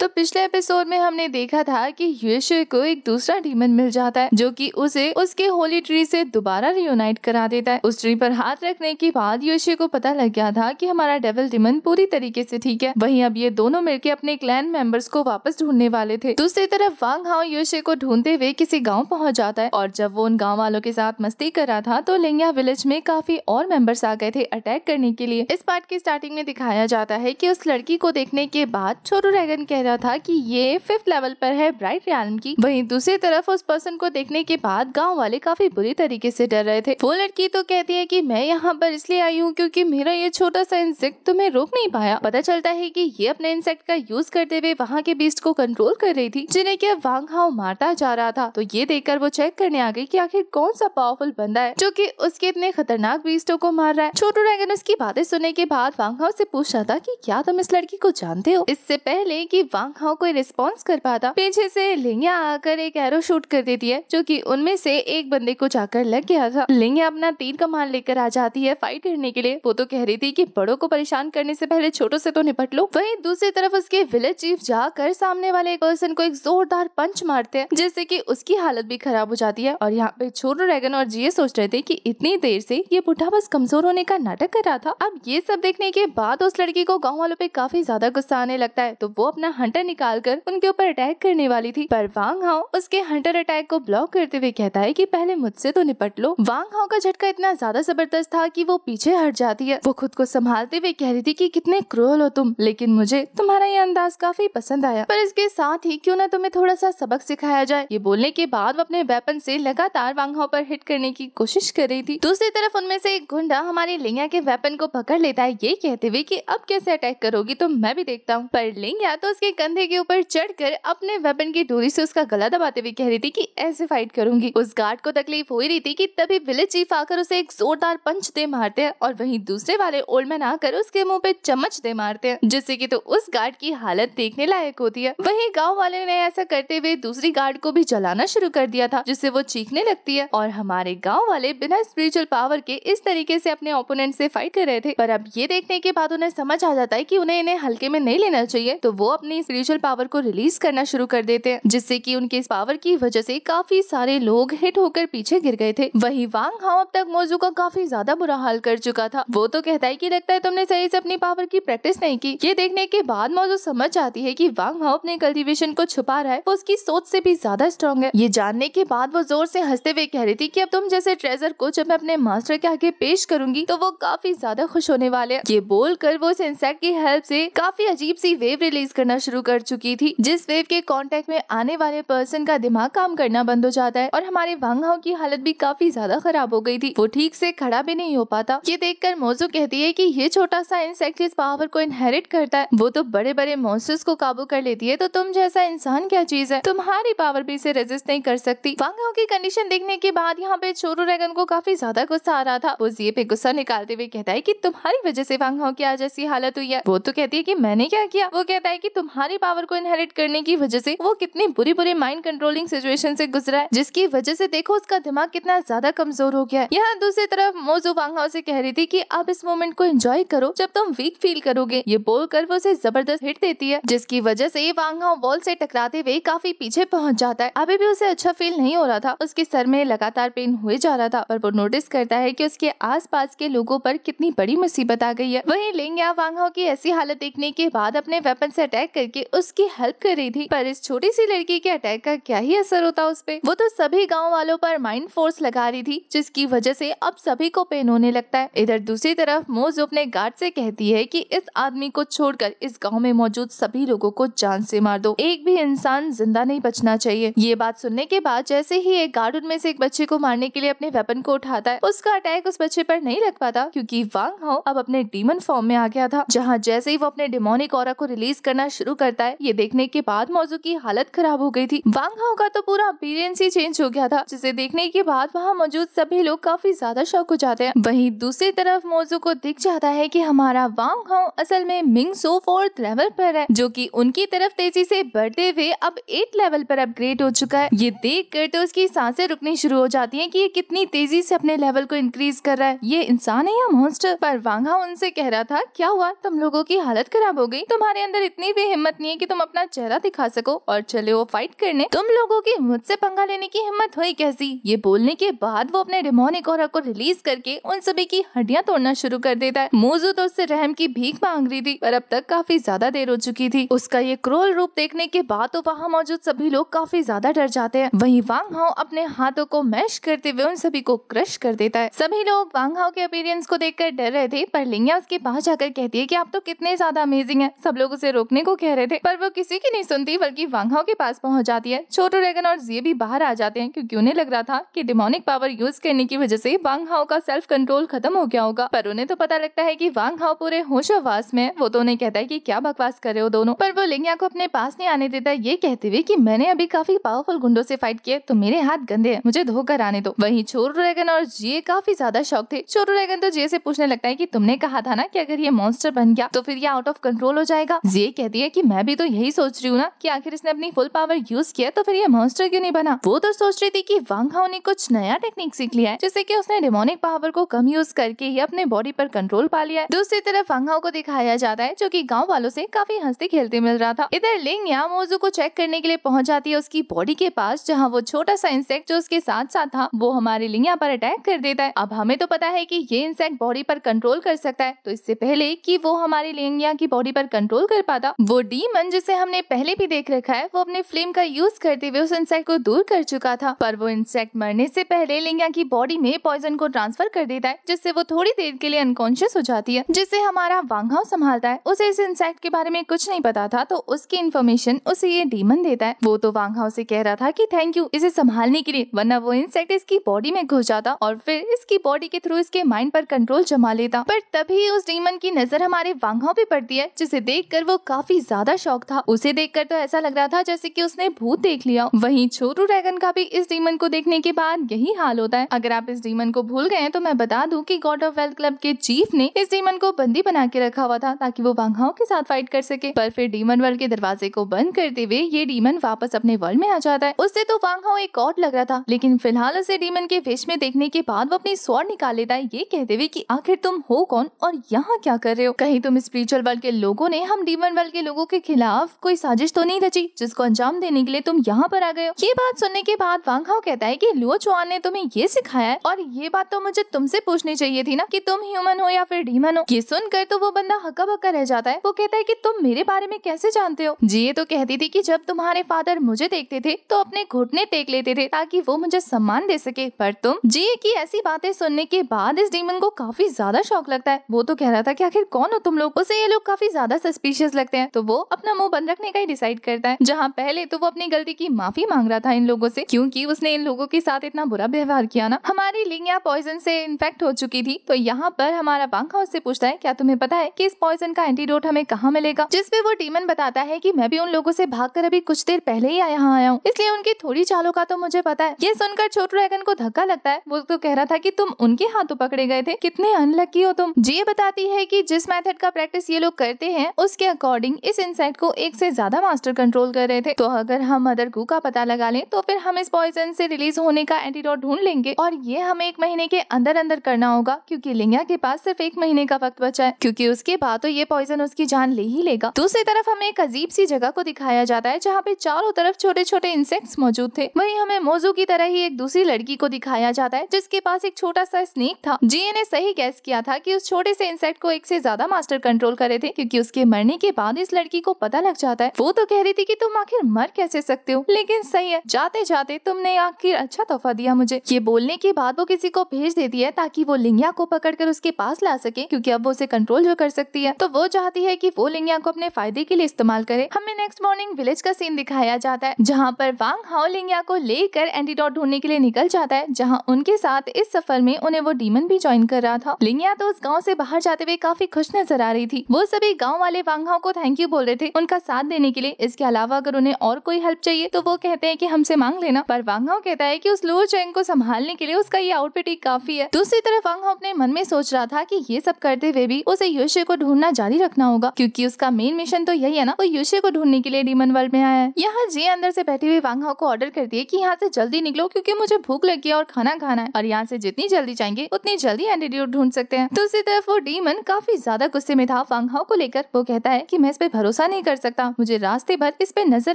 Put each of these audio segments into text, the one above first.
तो पिछले एपिसोड में हमने देखा था कि यूश को एक दूसरा डीमन मिल जाता है जो कि उसे उसके होली ट्री से दोबारा रियूनाइट करा देता है उस ट्री पर हाथ रखने के बाद युशु को पता लग गया था कि हमारा डेवल डीमन पूरी तरीके से ठीक है वहीं अब ये दोनों मिलकर अपने क्लैन मेंबर्स को वापस ढूंढने वाले थे दूसरी तरफ वांग हाउ यूश को ढूंढते हुए किसी गाँव पहुँच जाता है और जब वो उन गाँव वालों के साथ मस्ती कर रहा था तो लिंगिया विलेज में काफी और मेंबर्स आ गए थे अटैक करने के लिए इस पार्ट की स्टार्टिंग में दिखाया जाता है की उस लड़की को देखने के बाद छोरू रैगन कह रहा था कि ये फिफ्थ लेवल पर है ब्राइट रियालम की वहीं दूसरी तरफ उस पर्सन को देखने के बाद गाँव वाले काफी बुरी तरीके से डर रहे थे वो लड़की तो कहती है की मैं यहाँ पर इसलिए आई हूँ क्योंकि मेरा ये छोटा सा इंसेक्ट तुम्हें रोक नहीं पाया पता चलता है की ये अपने इंसेक्ट का यूज करते हुए वहाँ के बीस्ट को कंट्रोल कर रही थी जिन्हें क्या वांग हाउ मारता जा रहा था तो ये देखकर वो चेक करने आ गई की आखिर कौन सा पावरफुल बंदा है जो की उसके इतने खतरनाक बीस्टों को मार रहा है छोटू ड्रैगन उसकी बातें सुनने के बाद वांग हाउ ऐसी पूछ रहा था की क्या तुम इस लड़की को जानते हो इससे पहले की वांग हाओ कोई रिस्पॉन्स कर पाता पीछे से लिंगिया आकर एक एरो शूट कर देती है जो की उनमें से एक बंदे को जाकर लग गया था लिंगिया अपना तीर कमान लेकर आ जाती है फाइट करने के लिए वो तो कह रही थी की बड़ों को परेशान करने से पहले छोटो से तो निपट लो वही दूसरी तरफ उसके विलेज चीफ जाकर सामने वाले एक पर्सन को एक जोरदार पंच मारते हैं जिससे की उसकी हालत भी खराब हो जाती है और यहाँ पे छोटो ड्रैगन और जी सोच रहे थे की इतनी देर से ये बुढ़ा बस कमजोर होने का नाटक कर रहा था अब ये सब देखने के बाद उस लड़की को गाँव वालों पे काफी ज्यादा गुस्सा आने लगता है तो वो अपना हंटर निकालकर उनके ऊपर अटैक करने वाली थी पर वांग हाओ उसके हंटर अटैक को ब्लॉक करते हुए कहता है कि पहले मुझसे तो निपट लो वांग हाओ का झटका इतना ज्यादा जबरदस्त था कि वो पीछे हट जाती है वो खुद को संभालते हुए कह रही थी कि कितने क्रूर हो तुम लेकिन मुझे तुम्हारा ये अंदाज काफी पसंद आया पर इसके साथ ही क्यों ना तुम्हें थोड़ा सा सबक सिखाया जाए ये बोलने के बाद वो अपने वेपन से लगातार वांग हाओ पर हिट करने की कोशिश कर रही थी दूसरी तरफ उनमें से एक गुंडा हमारे लिंगा के वेपन को पकड़ लेता है ये कहते हुए की अब कैसे अटैक करोगी तो मैं भी देखता हूँ पर लिंगा तो उसके कंधे के ऊपर चढ़कर अपने वेपन की डोरी से उसका गला दबाते हुए कह रही थी कि ऐसे फाइट करूंगी उस गार्ड को तकलीफ हो ही रही थी कि तभी विलेज चीफ आकर उसे एक जोरदार पंच दे मारते हैं और वहीं दूसरे वाले ओल्ड मैन आकर उसके मुंह पे चम्मच दे मारते हैं जिससे कि तो उस गार्ड की हालत देखने लायक होती है वही गाँव वाले ने ऐसा करते हुए दूसरी गार्ड को भी जलाना शुरू कर दिया था जिससे वो चीखने लगती है और हमारे गाँव वाले बिना स्पिरिचुअल पावर के इस तरीके ऐसी अपने ओपोनेंट ऐसी फाइट कर रहे थे पर अब ये देखने के बाद उन्हें समझ आ जाता है की उन्हें इन्हें हल्के में नहीं लेना चाहिए तो वो अपनी स्पिरिचुअल पावर को रिलीज करना शुरू कर देते हैं जिससे कि उनके इस पावर की वजह से काफी सारे लोग हिट होकर पीछे गिर गए थे वही वांग हाउ अब तक मोजू का काफी ज्यादा बुरा हाल कर चुका था वो तो कहता है की लगता है तुमने सही से अपनी पावर की प्रैक्टिस नहीं की ये देखने के बाद मौजू समझ आती है की वांग हाउ अपने कल्टिवेशन को छुपा रहा है वो उसकी सोच से भी ज्यादा स्ट्रॉन्ग है ये जानने के बाद वो जोर से हंसते हुए कह रही थी की अब तुम जैसे ट्रेजर को जब मैं अपने मास्टर के आगे पेश करूंगी तो वो काफी ज्यादा खुश होने वाले ये बोलकर वो इस इंसेक्ट की हेल्प से काफी अजीब सी वेव रिलीज करना शुरू शुरू कर चुकी थी जिस वेव के कॉन्टेक्ट में आने वाले पर्सन का दिमाग काम करना बंद हो जाता है और हमारे वांग की हालत भी काफी ज्यादा खराब हो गई थी वो ठीक से खड़ा भी नहीं हो पाता ये देखकर मोजू कहती है कि ये छोटा सा इंसेक्ट जिस पावर को इनहेरिट करता है वो तो बड़े बड़े मॉन्स्टर्स को काबू कर लेती है तो तुम जैसा इंसान क्या चीज है तुम्हारी पावर भी इसे रेजिस्ट नहीं कर सकती वांग की कंडीशन देखने के बाद यहाँ पे छोरू रेगन को काफी ज्यादा गुस्सा आ रहा था वो जी पे गुस्सा निकालते हुए कहता है की तुम्हारी वजह से वांग की आज ऐसी हालत हुई है वो तो कहती है की मैंने क्या किया वो कहता है की तुम्हारी हमारी पावर को इनहेरिट करने की वजह से वो कितनी बुरी बुरी माइंड कंट्रोलिंग सिचुएशन से गुजरा है जिसकी वजह से देखो उसका दिमाग कितना ज्यादा कमजोर हो गया है यहाँ दूसरी तरफ मोजू वांगा उसे कह रही थी की अब इस मोमेंट को एंजॉय करो जब तुम वीक फील करोगे ये बोल कर वो उसे जबरदस्त हिट देती है जिसकी वजह से वांगा वॉल से टकराते हुए काफी पीछे पहुंच जाता है अभी भी उसे अच्छा फील नहीं हो रहा था उसके सर में लगातार पेन हुए जा रहा था पर वो नोटिस करता है कि उसके आसपास के लोगों पर कितनी बड़ी मुसीबत आ गई है वहीं लेंगे वांगाओ की ऐसी हालत देखने के बाद अपने वेपन से अटैक करके करके उसकी हेल्प कर रही थी पर इस छोटी सी लड़की के अटैक का क्या ही असर होता उस पर वो तो सभी गाँव वालों पर माइंड फोर्स लगा रही थी जिसकी वजह से अब सभी को पेन होने लगता है इधर दूसरी तरफ मोज अपने गार्ड से कहती है कि इस आदमी को छोड़कर इस गांव में मौजूद सभी लोगों को जान से मार दो एक भी इंसान जिंदा नहीं बचना चाहिए ये बात सुनने के बाद जैसे ही एक गार्ड उनमें से एक बच्चे को मारने के लिए अपने वेपन को उठाता है उसका अटैक उस बच्चे पर नहीं लग पाता क्यूँकी वांग हाउ अब अपने डीमन फॉर्म में आ गया था जहाँ जैसे ही वो अपने डिमोनिक और को रिलीज करना शुरू करता है ये देखने के बाद मौजू की हालत खराब हो गई थी वांग हाउ का तो पूरा अपीरियंस ही चेंज हो गया था जिसे देखने के बाद वहाँ मौजूद सभी लोग काफी ज्यादा शौक हो जाते हैं वही दूसरी तरफ मौजू को दिख जाता है की हमारा वांग हाउ असल में मिंग सो फोर लेवल पर है जो की उनकी तरफ तेजी से बढ़ते हुए अब एट लेवल पर अपग्रेड हो चुका है ये देख कर तो उसकी सांसें रुकनी शुरू हो जाती है की ये कितनी तेजी से अपने लेवल को इंक्रीज कर रहा है ये इंसान है या मॉन्स्टर पर वांगा उनसे कह रहा था क्या हुआ तुम लोगों की हालत खराब हो गई तुम्हारे अंदर इतनी भी हिम्मत हिम्मत नहीं है कि तुम अपना चेहरा दिखा सको और चले वो फाइट करने तुम लोगों की मुझसे पंगा लेने की हिम्मत हुई कैसी ये बोलने के बाद वो अपने डेमोनिक और को रिलीज करके उन सभी की हड्डियाँ तोड़ना शुरू कर देता है मोजू तो उससे रहम की भीख मांग रही थी पर अब तक काफी ज्यादा देर हो चुकी थी उसका ये क्रोल रूप देखने के बाद तो वहाँ मौजूद सभी लोग काफी ज्यादा डर जाते हैं वही वांग हाउ अपने हाथों को मैश करते हुए उन सभी को क्रश कर देता है सभी लोग वांग हाउ के अपीरियंस को देख डर रहे थे पर लिंगिया उसके पास जाकर कहती है की आप तो कितने ज्यादा अमेजिंग है सब लोग उसे रोकने को कह रहे थे पर वो किसी की नहीं सुनती बल्कि वांगहाओ के पास पहुंच जाती है छोटू रेगन और जिये भी बाहर आ जाते हैं क्योंकि उन्हें लग रहा था कि डिमोनिक पावर यूज करने की वजह से वांग का सेल्फ कंट्रोल खत्म हो गया होगा पर उन्हें तो पता लगता है की वांग हाओ पूरे होशोवास में वो तो उन्हें कहता है की क्या बकवास कर रहे हो दोनों पर वो लिंगिया को अपने पास नहीं आने देता ये कहते हुए की मैंने अभी काफी पावरफुल गुंडो ऐसी फाइट किया तो मेरे हाथ गंदे है मुझे धोकर आने दो वही छोटू रेगन और जिए काफी ज्यादा शौक थे छोटू रेगन तो जी से पूछने लगता है की तुमने कहा था ना की अगर ये मॉन्स्टर बन गया तो फिर ये आउट ऑफ कंट्रोल हो जाएगा जी कहती है की मैं भी तो यही सोच रही हूँ ना कि आखिर इसने अपनी फुल पावर यूज किया तो फिर ये मॉन्स्टर क्यों नहीं बना वो तो सोच रही थी कि वांग हाउ ने कुछ नया टेक्निक सीख लिया है जिससे कि उसने डेमोनिक पावर को कम यूज करके ही अपने बॉडी पर कंट्रोल पा लिया है दूसरी तरफ वांग हाउ को दिखाया जाता है जो की गाँव वालों से काफी हंसते खेलते मिल रहा था इधर लिंग या मोजू को चेक करने के लिए पहुंच जाती है उसकी बॉडी के पास जहाँ वो छोटा सा इंसेक्ट जो उसके साथ साथ था वो हमारे लिंगिया पर अटैक कर देता है अब हमें तो पता है की ये इंसेक्ट बॉडी पर कंट्रोल कर सकता है तो इससे पहले की वो हमारे लिंगिया की बॉडी पर कंट्रोल कर पाता वो डी डीमन जिसे हमने पहले भी देख रखा है वो अपने फ्लेम का यूज करते हुए उस इंसेक्ट को दूर कर चुका था पर वो इंसेक्ट मरने से पहले लिंगा की बॉडी में पॉइजन को ट्रांसफर कर देता है जिससे वो थोड़ी देर के लिए अनकॉन्शियस हो जाती है जिसे हमारा वांघाव संभालता है उसे इस इंसेक्ट के बारे में कुछ नहीं पता था तो उसकी इन्फॉर्मेशन उसे ये डीमन देता है वो तो वांघाव से कह रहा था की थैंक यू इसे संभालने के लिए वरना वो इंसेक्ट इसकी बॉडी में घुस जाता और फिर इसकी बॉडी के थ्रू इसके माइंड पर कंट्रोल जमा लेता पर तभी उस डीमन की नजर हमारे वांघाव पे पड़ती है जिसे देख कर वो काफी ज्यादा ज्यादा शौक था उसे देखकर तो ऐसा लग रहा था जैसे कि उसने भूत देख लिया वहीं छोटू ड्रैगन का भी इस डीमन को देखने के बाद यही हाल होता है अगर आप इस डीमन को भूल गए तो मैं बता दूं कि गॉड ऑफ वेल्थ क्लब के चीफ ने इस डीमन को बंदी बना के रखा हुआ था ताकि वो वांघाओं के साथ फाइट कर सके पर फिर डीमन वर्ल्ड के दरवाजे को बंद करते हुए ये डीमन वापस अपने वर्ल्ड में आ जाता है उससे तो वांघाओ एक और लग रहा था लेकिन फिलहाल उसे डीमन के वेश में देखने के बाद वो अपनी स्वर निकाल लेता है ये कहते हुए की आखिर तुम हो कौन और यहाँ क्या कर रहे हो कहीं तुम स्पिरिचुअल वर्ल्ड के लोगों ने हम डीमन वर्ल्ड के लोगों के के खिलाफ कोई साजिश तो नहीं रची जिसको अंजाम देने के लिए तुम यहाँ पर आ गए हो ये बात सुनने के बाद वांग हाओ कहता है कि लुओ चौहान ने तुम्हें ये सिखाया है और ये बात तो मुझे तुमसे पूछनी चाहिए थी ना कि तुम ह्यूमन हो या फिर डीमन हो ये सुनकर तो वो बंदा हक्का बक्का रह जाता है वो कहता है कि तुम मेरे बारे में कैसे जानते हो जी ये तो कहती थी कि जब तुम्हारे फादर मुझे देखते थे तो अपने घुटने टेक लेते थे ताकि वो मुझे सम्मान दे सके पर तुम जी की ऐसी बातें सुनने के बाद इस डीमन को काफी ज्यादा शौक लगता है वो तो कह रहा था की आखिर कौन हो तुम लोग उसे ये लोग काफी ज्यादा सस्पिशियस लगते हैं तो वो अपना मुंह बंद रखने का ही डिसाइड करता है जहाँ पहले तो वो अपनी गलती की माफी मांग रहा था इन लोगों से क्योंकि उसने इन लोगों के साथ इतना बुरा व्यवहार किया ना हमारी लिंगिया पॉइजन से इन्फेक्ट हो चुकी थी तो यहाँ पर हमारा पंखा उससे पूछता है क्या तुम्हें पता है की इस पॉइजन का एंटीडोट हमें कहाँ मिलेगा जिसपे वो डीमन बताता है की मैं भी उन लोगों से भाग अभी कुछ देर पहले ही यहाँ आया हूँ इसलिए उनकी थोड़ी चालों का तो मुझे पता है ये सुनकर छोटू ड्रैगन को धक्का लगता है वो तो कह रहा था की तुम उनके हाथों पकड़े गए थे कितने अनलक्की हो तुम जी बताती है की जिस मेथड का प्रैक्टिस ये लोग करते हैं उसके अकॉर्डिंग इस इंसेक्ट को एक से ज्यादा मास्टर कंट्रोल कर रहे थे तो अगर हम मदर गु का पता लगा लें तो फिर हम इस पॉइजन से रिलीज होने का एंटीडोट ढूंढ लेंगे और ये हमें एक महीने के अंदर अंदर करना होगा क्योंकि लिंगा के पास सिर्फ एक महीने का वक्त बचा है क्योंकि उसके बाद तो ये पॉइजन उसकी जान ले ही लेगा दूसरी तरफ हमें एक अजीब सी जगह को दिखाया जाता है जहाँ पे चारों तरफ छोटे छोटे इंसेक्ट्स मौजूद थे वही हमें मोजू की तरह ही एक दूसरी लड़की को दिखाया जाता है जिसके पास एक छोटा सा स्नेक था जी ने सही गैस किया था की उस छोटे से इंसेक्ट को एक से ज्यादा मास्टर कंट्रोल करे थे क्यूँकी उसके मरने के बाद इस लड़की लड़की को पता लग जाता है वो तो कह रही थी कि तुम आखिर मर कैसे सकते हो लेकिन सही है जाते जाते तुमने आखिर अच्छा तोहफा दिया मुझे ये बोलने के बाद वो किसी को भेज देती है ताकि वो लिंगिया को पकड़ कर उसके पास ला सके क्यूँकी अब वो उसे कंट्रोल जो कर सकती है तो वो चाहती है की वो लिंगिया को अपने फायदे के लिए इस्तेमाल करे हमें नेक्स्ट मॉर्निंग विलेज का सीन दिखाया जाता है जहाँ पर वांग हाओ लिंगिया को लेकर एंटीडॉट ढूंढने के लिए निकल जाता है जहाँ उनके साथ इस सफर में उन्हें वो डीमन भी ज्वाइन कर रहा था लिंगिया तो उस गाँव से बाहर जाते हुए काफी खुश नजर आ रही थी वो सभी गाँव वाले वांग को थैंक यू बोल रहे थे उनका साथ देने के लिए इसके अलावा अगर उन्हें और कोई हेल्प चाहिए तो वो कहते हैं की हमसे मांग लेना पर वांगाओ कहता है की उस लोअर चैंग को संभालने के लिए उसका ये आउटफिट ही काफी है दूसरी तरफ वांगाओ अपने मन में सोच रहा था की ये सब करते हुए भी उसे युष्य को ढूंढना जारी रखना होगा क्यूँकी उसका मेन मिशन तो यही है ना वो युष्य को ढूंढने के लिए डीमन वर्ल्ड में आया है यहाँ जे अंदर से बैठी हुई वांगाओ को ऑर्डर करती है की यहाँ से जल्दी निकलो क्यूँकी मुझे भूख लगी है और खाना खाना है और यहाँ से जितनी जल्दी जाएंगे उतनी जल्दी एंटीट्यूड ढूंढ सकते हैं दूसरी तरफ वो डीमन काफी ज्यादा गुस्से में था वांगहाओ को लेकर वो कहता है की मैं इस पर भरोसा भरोसा नहीं कर सकता मुझे रास्ते भर इस पे नजर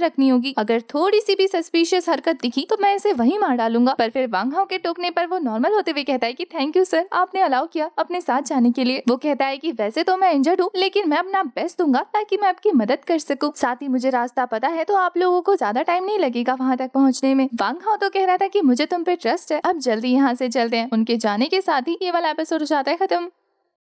रखनी होगी अगर थोड़ी सी भी सस्पिशियस हरकत दिखी तो मैं इसे वही मार डालूंगा पर फिर वांगहाओ के टोकने पर वो नॉर्मल होते हुए कहता है की थैंक यू सर आपने अलाउ किया अपने साथ जाने के लिए वो कहता है की वैसे तो मैं इंजर्ड हूँ लेकिन मैं अपना बेस्ट दूंगा ताकि मैं आपकी मदद कर सकूँ साथ ही मुझे रास्ता पता है तो आप लोगों को ज्यादा टाइम नहीं लगेगा वहाँ तक पहुँचने में वांगहाओ तो कह रहा था की मुझे तुम पे ट्रस्ट है अब जल्दी यहाँ से चलते हैं उनके जाने के साथ ही ये वाला एपिसोड हो जाता है खत्म